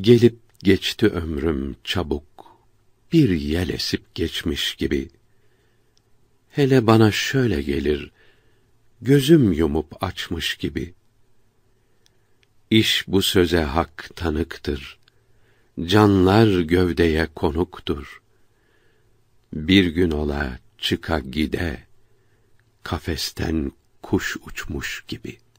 Gelip geçti ömrüm çabuk, bir yel esip geçmiş gibi. Hele bana şöyle gelir, gözüm yumup açmış gibi. İş bu söze hak tanıktır. Canlar gövdeye konuktur. Bir gün ola çıka gide, kafesten kuş uçmuş gibi.''